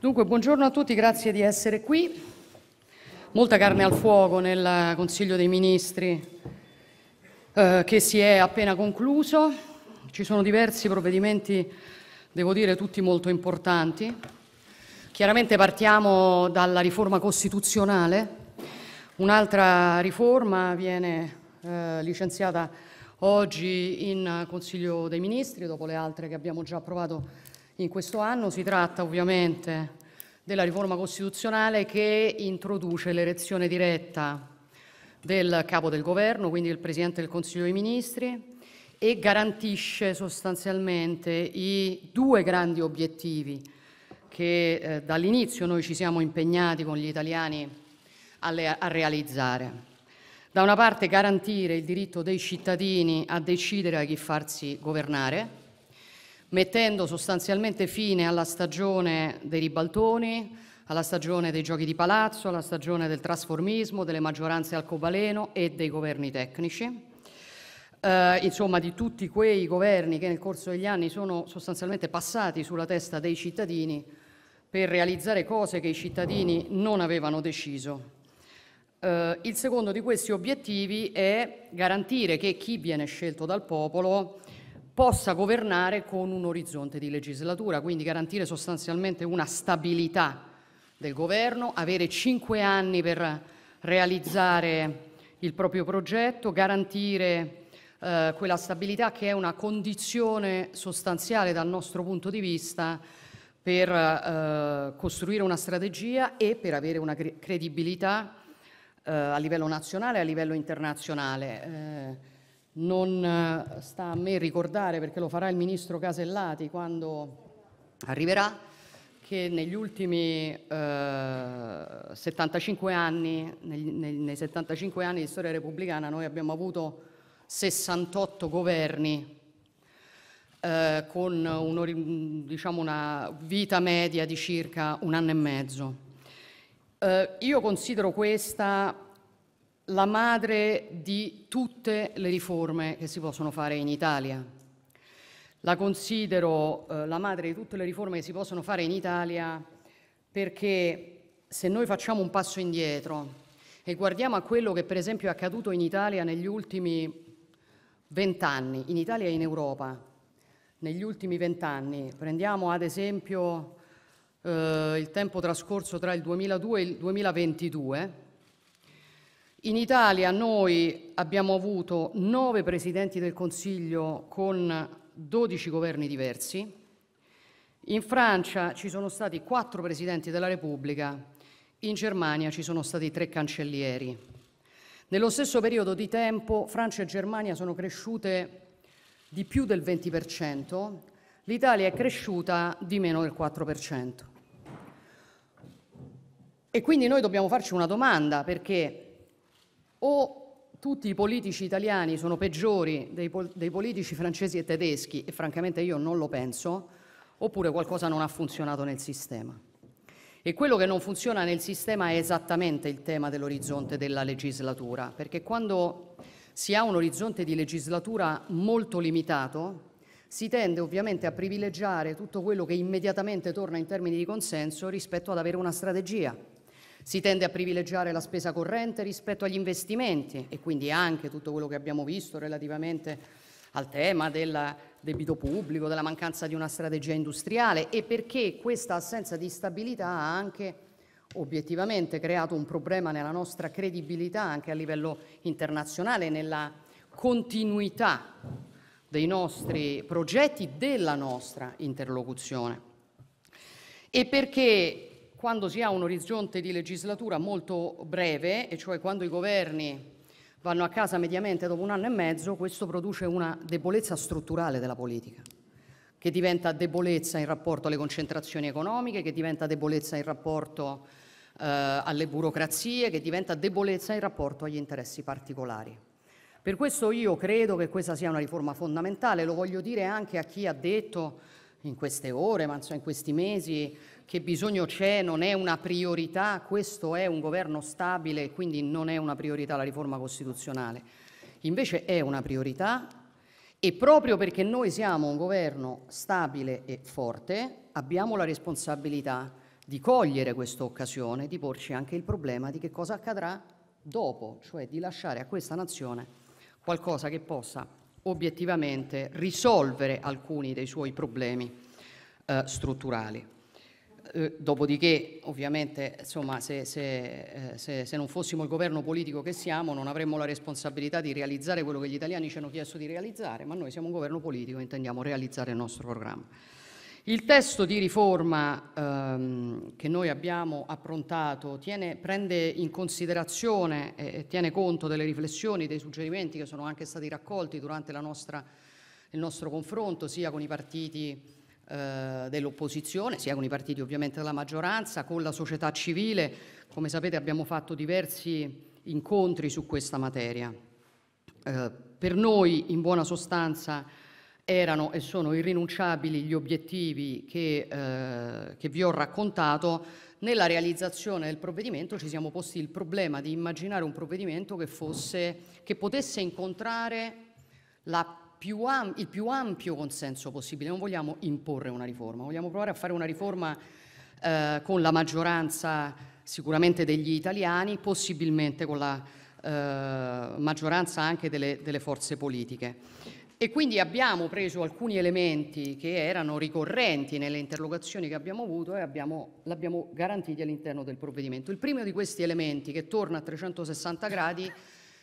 Dunque, buongiorno a tutti, grazie di essere qui. Molta carne al fuoco nel Consiglio dei Ministri eh, che si è appena concluso. Ci sono diversi provvedimenti, devo dire, tutti molto importanti. Chiaramente partiamo dalla riforma costituzionale. Un'altra riforma viene eh, licenziata oggi in Consiglio dei Ministri, dopo le altre che abbiamo già approvato in questo anno. Si tratta ovviamente della riforma costituzionale che introduce l'elezione diretta del capo del governo, quindi del Presidente del Consiglio dei Ministri, e garantisce sostanzialmente i due grandi obiettivi che eh, dall'inizio noi ci siamo impegnati con gli italiani a, le- a realizzare. Da una parte garantire il diritto dei cittadini a decidere a chi farsi governare mettendo sostanzialmente fine alla stagione dei ribaltoni, alla stagione dei giochi di palazzo, alla stagione del trasformismo, delle maggioranze al cobaleno e dei governi tecnici. Eh, insomma, di tutti quei governi che nel corso degli anni sono sostanzialmente passati sulla testa dei cittadini per realizzare cose che i cittadini non avevano deciso. Eh, il secondo di questi obiettivi è garantire che chi viene scelto dal popolo possa governare con un orizzonte di legislatura, quindi garantire sostanzialmente una stabilità del governo, avere cinque anni per realizzare il proprio progetto, garantire eh, quella stabilità che è una condizione sostanziale dal nostro punto di vista per eh, costruire una strategia e per avere una credibilità eh, a livello nazionale e a livello internazionale. Eh, non eh, sta a me ricordare, perché lo farà il ministro Casellati quando arriverà, che negli ultimi eh, 75 anni, nei, nei, nei 75 anni di storia repubblicana, noi abbiamo avuto 68 governi eh, con un, diciamo, una vita media di circa un anno e mezzo. Eh, io considero questa la madre di tutte le riforme che si possono fare in Italia. La considero eh, la madre di tutte le riforme che si possono fare in Italia perché se noi facciamo un passo indietro e guardiamo a quello che per esempio è accaduto in Italia negli ultimi vent'anni, in Italia e in Europa, negli ultimi vent'anni, prendiamo ad esempio eh, il tempo trascorso tra il 2002 e il 2022, in Italia noi abbiamo avuto nove presidenti del Consiglio con 12 governi diversi, in Francia ci sono stati quattro presidenti della Repubblica, in Germania ci sono stati tre cancellieri. Nello stesso periodo di tempo Francia e Germania sono cresciute di più del 20%, l'Italia è cresciuta di meno del 4%. E quindi noi dobbiamo farci una domanda perché o tutti i politici italiani sono peggiori dei, pol- dei, politici francesi e tedeschi, e francamente io non lo penso, oppure qualcosa non ha funzionato nel sistema. E quello che non funziona nel sistema è esattamente il tema dell'orizzonte della legislatura, perché quando si ha un orizzonte di legislatura molto limitato, si tende ovviamente a privilegiare tutto quello che immediatamente torna in termini di consenso rispetto ad avere una strategia, si tende a privilegiare la spesa corrente rispetto agli investimenti e quindi anche tutto quello che abbiamo visto relativamente al tema del debito pubblico, della mancanza di una strategia industriale e perché questa assenza di stabilità ha anche obiettivamente creato un problema nella nostra credibilità anche a livello internazionale, nella continuità dei nostri progetti, della nostra interlocuzione. E perché quando si ha un orizzonte di legislatura molto breve, e cioè quando i governi vanno a casa mediamente dopo un anno e mezzo, questo produce una debolezza strutturale della politica, che diventa debolezza in rapporto alle concentrazioni economiche, che diventa debolezza in rapporto eh, alle burocrazie, che diventa debolezza in rapporto agli interessi particolari. Per questo io credo che questa sia una riforma fondamentale, lo voglio dire anche a chi ha detto in queste ore, ma in questi mesi, che bisogno c'è, non è una priorità, questo è un governo stabile, e quindi non è una priorità la riforma costituzionale. Invece è una priorità e proprio perché noi siamo un governo stabile e forte abbiamo la responsabilità di cogliere questa occasione, di porci anche il problema di che cosa accadrà dopo, cioè di lasciare a questa nazione qualcosa che possa obiettivamente risolvere alcuni dei suoi problemi eh, strutturali. Eh, dopodiché, ovviamente, insomma, se, se, eh, se, se, non fossimo il governo politico che siamo, non avremmo la responsabilità di realizzare quello che gli italiani ci hanno chiesto di realizzare, ma noi siamo un governo politico e intendiamo realizzare il nostro programma. Il testo di riforma ehm, che noi abbiamo approntato tiene, prende in considerazione e, e tiene conto delle riflessioni, dei suggerimenti che sono anche stati raccolti durante nostra, il nostro confronto sia con i partiti eh, dell'opposizione, sia con i partiti ovviamente della maggioranza, con la società civile. Come sapete abbiamo fatto diversi incontri su questa materia. Eh, per noi in buona sostanza erano e sono irrinunciabili gli obiettivi che, eh, che, vi ho raccontato. Nella realizzazione del provvedimento ci siamo posti il problema di immaginare un provvedimento che, fosse, che potesse incontrare la più il più ampio consenso possibile. Non vogliamo imporre una riforma, vogliamo provare a fare una riforma eh, con la maggioranza sicuramente degli italiani, possibilmente con la eh, maggioranza anche delle, delle forze politiche. E quindi abbiamo preso alcuni elementi che erano ricorrenti nelle interlocazioni che abbiamo avuto e l'abbiamo garantiti all'interno del provvedimento. Il primo di questi elementi, che torna a 360 gradi,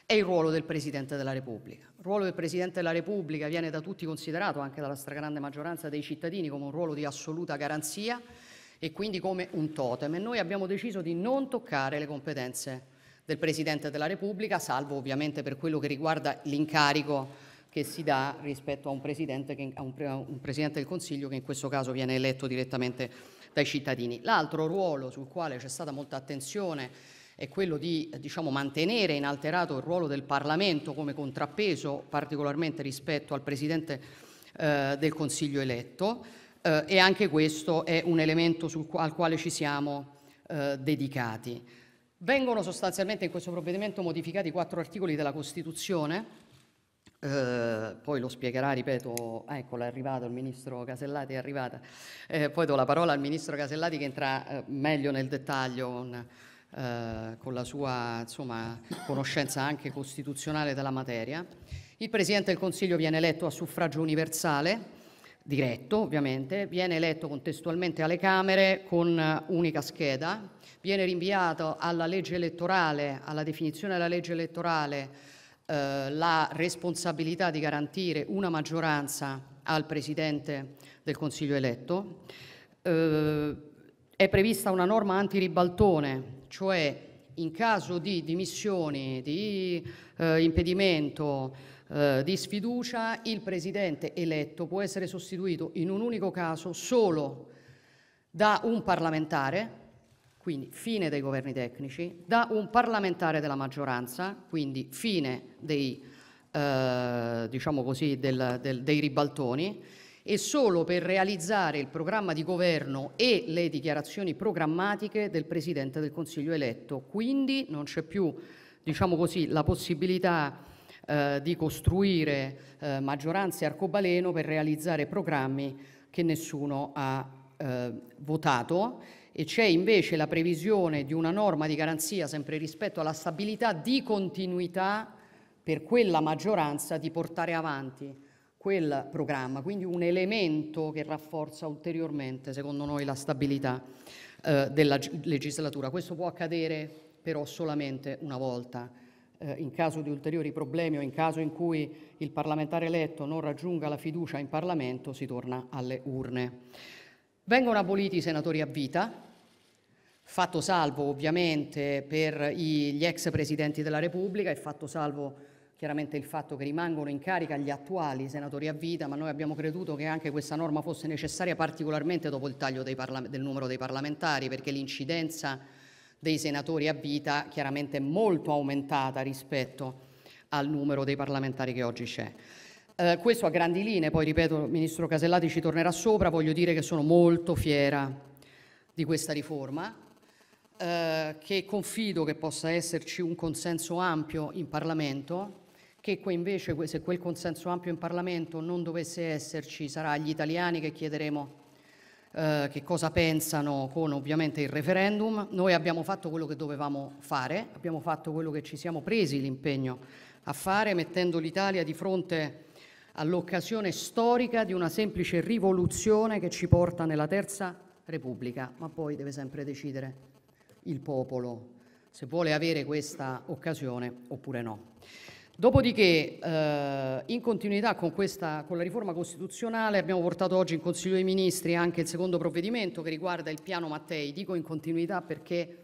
è il ruolo del Presidente della Repubblica. Il ruolo del Presidente della Repubblica viene da tutti considerato, anche dalla stragrande maggioranza dei cittadini, come un ruolo di assoluta garanzia e quindi come un totem. E noi abbiamo deciso di non toccare le competenze del Presidente della Repubblica, salvo ovviamente per quello che riguarda l'incarico che si dà rispetto a un Presidente, che, a un, a un presidente del Consiglio che in questo caso viene eletto direttamente dai cittadini. L'altro ruolo sul quale c'è stata molta attenzione è quello di diciamo, mantenere inalterato il ruolo del Parlamento come contrappeso particolarmente rispetto al Presidente eh, del Consiglio eletto eh, e anche questo è un elemento sul, al quale ci siamo eh, dedicati. Vengono sostanzialmente in questo provvedimento modificati quattro articoli della Costituzione, eh, poi lo spiegherà, ripeto, ah, ecco, è arrivato il ministro Casellati, è arrivata. Eh, poi do la parola al ministro Casellati che entra eh, meglio nel dettaglio con eh, con la sua insomma, conoscenza anche costituzionale della materia. Il Presidente del Consiglio viene eletto a suffragio universale, diretto ovviamente, viene eletto contestualmente alle Camere con unica scheda, viene rinviato alla legge elettorale, alla definizione della legge elettorale, eh, la responsabilità di garantire una maggioranza al Presidente del Consiglio eletto. Eh, è prevista una norma antiribaltone cioè in caso di dimissioni, di eh, impedimento, eh, di sfiducia, il presidente eletto può essere sostituito in un unico caso solo da un parlamentare, quindi fine dei governi tecnici, da un parlamentare della maggioranza, quindi fine dei, eh, diciamo così, del, del, dei ribaltoni, e solo per realizzare il programma di governo e le dichiarazioni programmatiche del Presidente del Consiglio eletto. Quindi non c'è più, diciamo così, la possibilità eh, di costruire eh, maggioranze arcobaleno per realizzare programmi che nessuno ha eh, votato e c'è invece la previsione di una norma di garanzia sempre rispetto alla stabilità di continuità per quella maggioranza di portare avanti quel programma, quindi un elemento che rafforza ulteriormente, secondo noi, la stabilità eh, della legislatura. Questo può accadere però solamente una volta. Eh, in caso di ulteriori problemi o in caso in cui il parlamentare eletto non raggiunga la fiducia in Parlamento, si torna alle urne. Vengono aboliti i senatori a vita, fatto salvo ovviamente per gli ex presidenti della Repubblica e fatto salvo chiaramente il fatto che rimangono in carica gli attuali senatori a vita, ma noi abbiamo creduto che anche questa norma fosse necessaria particolarmente dopo il taglio parla- del numero dei parlamentari, perché l'incidenza dei senatori a vita chiaramente è molto aumentata rispetto al numero dei parlamentari che oggi c'è. Eh, questo a grandi linee, poi ripeto, il ministro Casellati ci tornerà sopra, voglio dire che sono molto fiera di questa riforma, eh, che confido che possa esserci un consenso ampio in Parlamento, che invece se quel consenso ampio in Parlamento non dovesse esserci sarà agli italiani che chiederemo eh, che cosa pensano con ovviamente il referendum. Noi abbiamo fatto quello che dovevamo fare, abbiamo fatto quello che ci siamo presi l'impegno a fare mettendo l'Italia di fronte all'occasione storica di una semplice rivoluzione che ci porta nella Terza Repubblica, ma poi deve sempre decidere il popolo se vuole avere questa occasione oppure no. Dopodiché, eh, in continuità con, questa, con la riforma costituzionale, abbiamo portato oggi in Consiglio dei Ministri anche il secondo provvedimento che riguarda il piano Mattei. Dico in continuità perché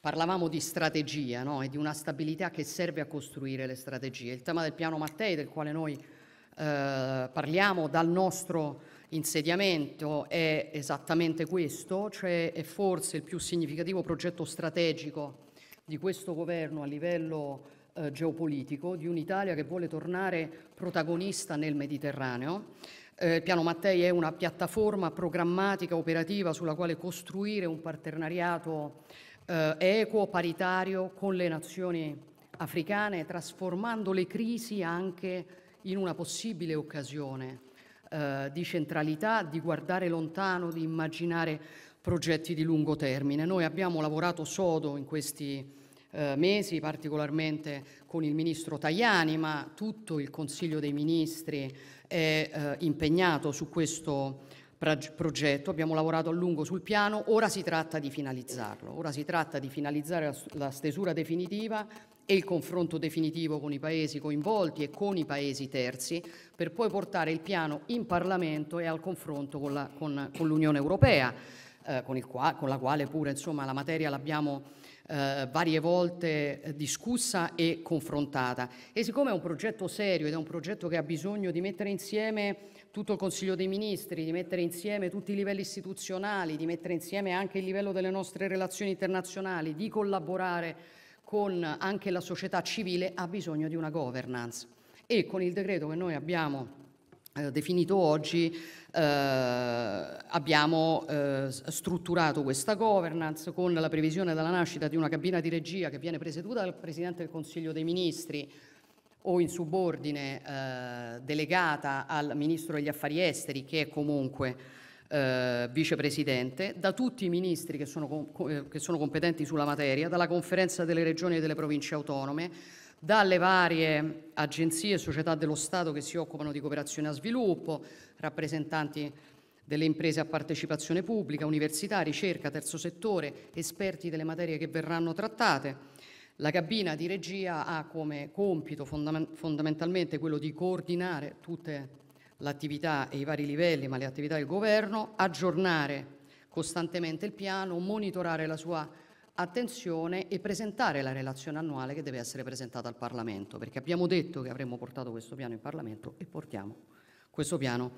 parlavamo di strategia no? e di una stabilità che serve a costruire le strategie. Il tema del piano Mattei, del quale noi eh, parliamo dal nostro insediamento, è esattamente questo, cioè è forse il più significativo progetto strategico di questo governo a livello eh, geopolitico, di un'Italia che vuole tornare protagonista nel Mediterraneo. Eh, il Piano Mattei è una piattaforma programmatica operativa sulla quale costruire un partenariato eh, equo, paritario con le nazioni africane, trasformando le crisi anche in una possibile occasione eh, di centralità, di guardare lontano, di immaginare progetti di lungo termine. Noi abbiamo lavorato sodo in questi eh, mesi, particolarmente con il ministro Tajani, ma tutto il Consiglio dei Ministri è eh, impegnato su questo progetto, abbiamo lavorato a lungo sul piano, ora si tratta di finalizzarlo, ora si tratta di finalizzare la, stesura definitiva e il confronto definitivo con i paesi coinvolti e con i paesi terzi per poi portare il piano in Parlamento e al confronto con, l'Unione Europea, eh, con, qua, con, la quale pure insomma, la materia l'abbiamo eh, varie volte eh, discussa e confrontata. E siccome è un progetto serio ed è un progetto che ha bisogno di mettere insieme tutto il Consiglio dei Ministri, di mettere insieme tutti i livelli istituzionali, di mettere insieme anche il livello delle nostre relazioni internazionali, di collaborare con anche la società civile, ha bisogno di una governance. E con il decreto che noi abbiamo eh, definito oggi, eh, abbiamo eh, strutturato questa governance con la previsione della nascita di una cabina di regia che viene presieduta dal Presidente del Consiglio dei Ministri o in subordine eh, delegata al Ministro degli Affari Esteri che è comunque eh, vicepresidente, da tutti i ministri che sono, eh, che sono competenti sulla materia, dalla conferenza delle regioni e delle province autonome, dalle varie agenzie e società dello Stato che si occupano di cooperazione a sviluppo, rappresentanti delle imprese a partecipazione pubblica, università, ricerca, terzo settore, esperti delle materie che verranno trattate. La cabina di regia ha come compito fondamentalmente quello di coordinare tutte le attività e i vari livelli, ma le attività del governo, aggiornare costantemente il piano, monitorare la sua attenzione e presentare la relazione annuale che deve essere presentata al Parlamento, perché abbiamo detto che avremmo portato questo piano in Parlamento e portiamo questo piano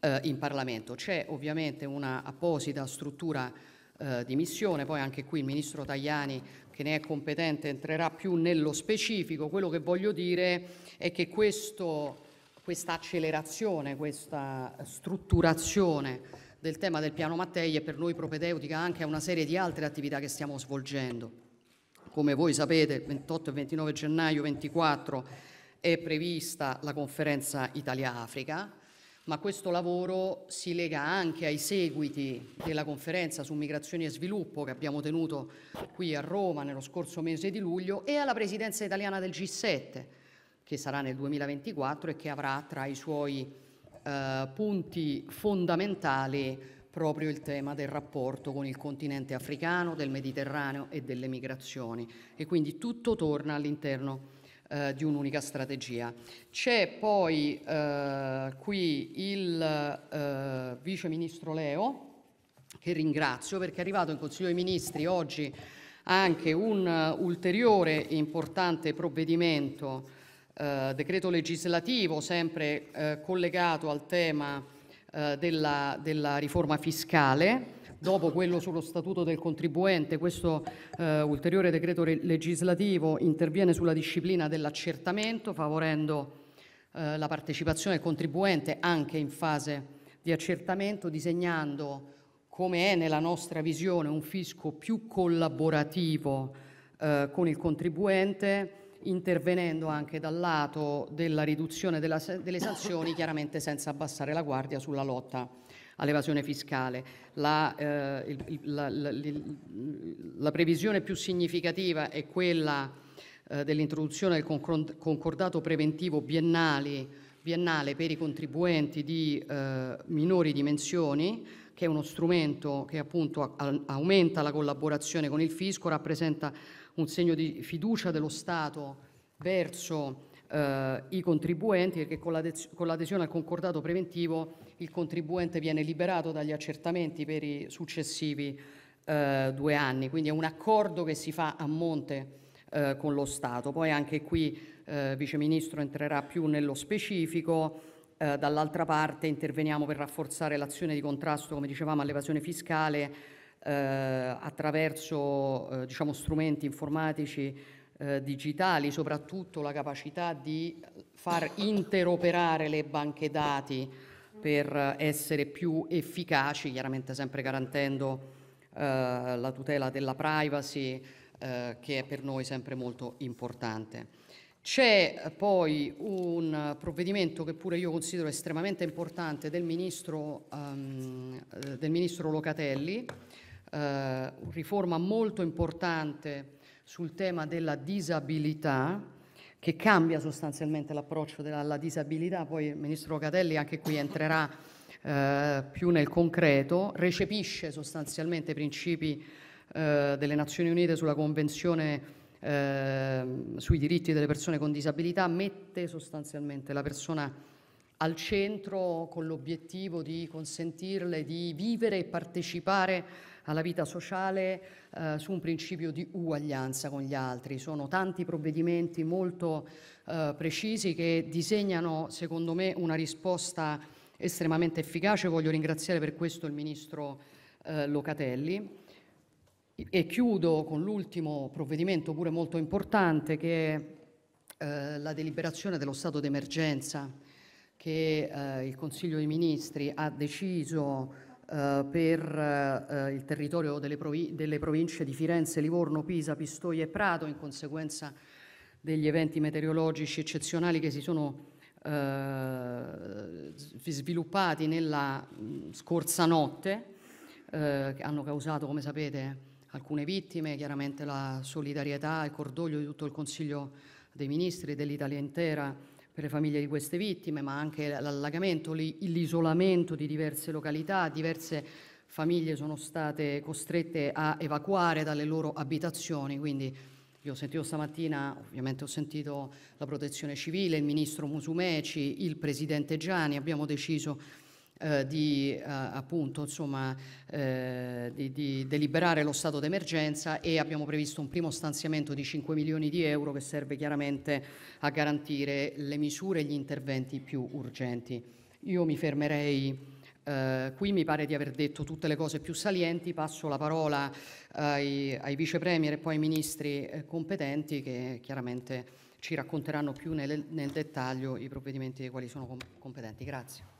eh, in Parlamento. C'è ovviamente una apposita struttura eh, di missione, poi anche qui il Ministro Tajani che ne è competente entrerà più nello specifico, quello che voglio dire è che questo, questa accelerazione, questa strutturazione del tema del piano Mattei è per noi propedeutica anche a una serie di altre attività che stiamo svolgendo. Come voi sapete, 28 e 29 gennaio 24 è prevista la conferenza Italia-Africa, ma questo lavoro si lega anche ai seguiti della conferenza su migrazioni e sviluppo che abbiamo tenuto qui a Roma nello scorso mese di luglio e alla presidenza italiana del G7 che sarà nel 2024 e che avrà tra i suoi eh, punti fondamentali proprio il tema del rapporto con il continente africano, del Mediterraneo e delle migrazioni. E quindi tutto torna all'interno eh, di un'unica strategia. C'è poi eh, qui il eh, vice ministro Leo, che ringrazio perché è arrivato in Consiglio dei Ministri oggi anche un ulteriore importante provvedimento eh, decreto legislativo sempre eh, collegato al tema eh, della, della, riforma fiscale, dopo quello sullo statuto del contribuente, questo eh, ulteriore decreto legislativo interviene sulla disciplina dell'accertamento, favorendo eh, la partecipazione del contribuente anche in fase di accertamento, disegnando come è nella nostra visione un fisco più collaborativo con il contribuente, intervenendo anche dal lato della riduzione della, delle sanzioni, chiaramente senza abbassare la guardia sulla lotta all'evasione fiscale. La, eh, il, la, la, la, previsione più significativa è quella eh, dell'introduzione del concordato preventivo biennale, biennale per i contribuenti di eh, minori dimensioni, che è uno strumento che appunto a, a, aumenta la collaborazione con il fisco, rappresenta un segno di fiducia dello Stato verso eh, i contribuenti, perché con, l'ades- con l'adesione al concordato preventivo il contribuente viene liberato dagli accertamenti per i successivi eh, due anni, quindi è un accordo che si fa a monte eh, con lo Stato. Poi anche qui eh, Vice Ministro entrerà più nello specifico. Eh, dall'altra parte interveniamo per rafforzare l'azione di contrasto, come dicevamo, all'evasione fiscale eh, attraverso eh, diciamo, strumenti informatici eh, digitali, soprattutto la capacità di far interoperare le banche dati per essere più efficaci, chiaramente sempre garantendo eh, la tutela della privacy eh, che è per noi sempre molto importante. C'è poi un provvedimento che pure io considero estremamente importante del ministro, um, del ministro Locatelli eh, riforma molto importante sul tema della disabilità, che cambia sostanzialmente l'approccio alla disabilità, poi il ministro Catelli anche qui entrerà eh, più nel concreto, recepisce sostanzialmente i principi eh, delle Nazioni Unite sulla Convenzione eh, sui diritti delle persone con disabilità, mette sostanzialmente la persona al centro con l'obiettivo di consentirle di vivere e partecipare alla vita sociale eh, su un principio di uguaglianza con gli altri. Sono tanti provvedimenti molto eh, precisi che disegnano, secondo me, una risposta estremamente efficace. Voglio ringraziare per questo il Ministro eh, Locatelli. E chiudo con l'ultimo provvedimento, pure molto importante, che è eh, la deliberazione dello stato d'emergenza che eh, il Consiglio dei Ministri ha deciso eh, per eh, il territorio delle, provi- delle, province di Firenze, Livorno, Pisa, Pistoia e Prato in conseguenza degli eventi meteorologici eccezionali che si sono eh, sviluppati nella mh, scorsa notte, eh, che hanno causato, come sapete, alcune vittime, chiaramente la solidarietà e il cordoglio di tutto il Consiglio dei Ministri, dell'Italia intera per le famiglie di queste vittime, ma anche l'allagamento, l'isolamento di diverse località, diverse famiglie sono state costrette a evacuare dalle loro abitazioni, quindi io ho sentito stamattina, ovviamente ho sentito la protezione civile, il ministro Musumeci, il presidente Gianni, abbiamo deciso eh, di, eh, appunto, insomma, eh, di, di deliberare lo stato d'emergenza e abbiamo previsto un primo stanziamento di 5 milioni di euro che serve chiaramente a garantire le misure e gli interventi più urgenti. Io mi fermerei. Uh, qui mi pare di aver detto tutte le cose più salienti, passo la parola ai, ai vicepremier e poi ai ministri eh, competenti che chiaramente ci racconteranno più nel, nel dettaglio i provvedimenti dei quali sono com competenti. Grazie.